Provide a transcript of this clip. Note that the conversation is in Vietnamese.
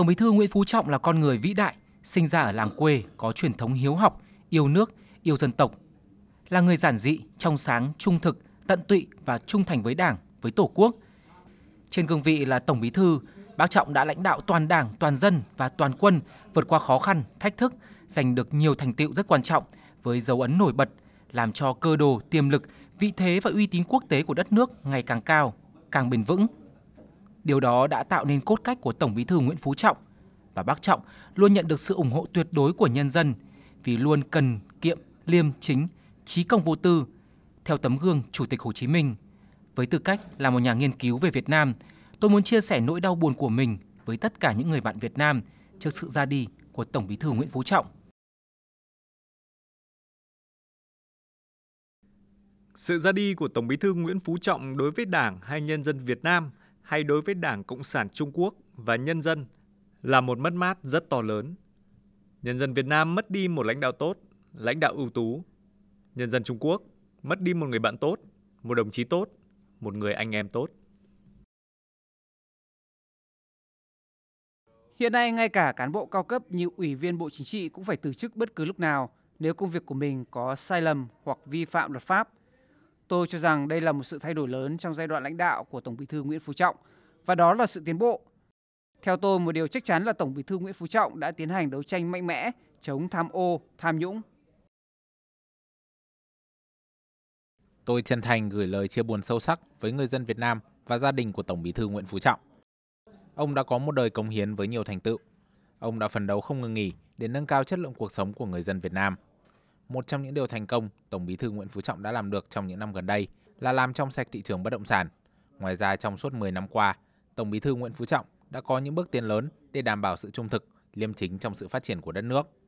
Tổng Bí thư Nguyễn Phú Trọng là con người vĩ đại, sinh ra ở làng quê có truyền thống hiếu học, yêu nước, yêu dân tộc. Là người giản dị, trong sáng, trung thực, tận tụy và trung thành với Đảng, với Tổ quốc. Trên cương vị là Tổng Bí thư, bác Trọng đã lãnh đạo toàn Đảng, toàn dân và toàn quân vượt qua khó khăn, thách thức, giành được nhiều thành tựu rất quan trọng với dấu ấn nổi bật, làm cho cơ đồ, tiềm lực, vị thế và uy tín quốc tế của đất nước ngày càng cao, càng bền vững. Điều đó đã tạo nên cốt cách của Tổng Bí thư Nguyễn Phú Trọng và bác Trọng luôn nhận được sự ủng hộ tuyệt đối của nhân dân vì luôn cần kiệm, liêm chính, trí công vô tư theo tấm gương Chủ tịch Hồ Chí Minh. Với tư cách là một nhà nghiên cứu về Việt Nam, tôi muốn chia sẻ nỗi đau buồn của mình với tất cả những người bạn Việt Nam trước sự ra đi của Tổng Bí thư Nguyễn Phú Trọng. Sự ra đi của Tổng Bí thư Nguyễn Phú Trọng đối với Đảng hay nhân dân Việt Nam hay đối với Đảng Cộng sản Trung Quốc và nhân dân là một mất mát rất to lớn. Nhân dân Việt Nam mất đi một lãnh đạo tốt, lãnh đạo ưu tú. Nhân dân Trung Quốc mất đi một người bạn tốt, một đồng chí tốt, một người anh em tốt. Hiện nay ngay cả cán bộ cao cấp như ủy viên Bộ Chính trị cũng phải từ chức bất cứ lúc nào nếu công việc của mình có sai lầm hoặc vi phạm luật pháp – Tôi cho rằng đây là một sự thay đổi lớn trong giai đoạn lãnh đạo của Tổng Bí thư Nguyễn Phú Trọng và đó là sự tiến bộ. Theo tôi, một điều chắc chắn là Tổng Bí thư Nguyễn Phú Trọng đã tiến hành đấu tranh mạnh mẽ chống tham ô, tham nhũng. Tôi chân thành gửi lời chia buồn sâu sắc với người dân Việt Nam và gia đình của Tổng Bí thư Nguyễn Phú Trọng. Ông đã có một đời cống hiến với nhiều thành tựu. Ông đã phấn đấu không ngừng nghỉ để nâng cao chất lượng cuộc sống của người dân Việt Nam một trong những điều thành công Tổng Bí thư Nguyễn Phú Trọng đã làm được trong những năm gần đây là làm trong sạch thị trường bất động sản. Ngoài ra trong suốt 10 năm qua, Tổng Bí thư Nguyễn Phú Trọng đã có những bước tiến lớn để đảm bảo sự trung thực, liêm chính trong sự phát triển của đất nước.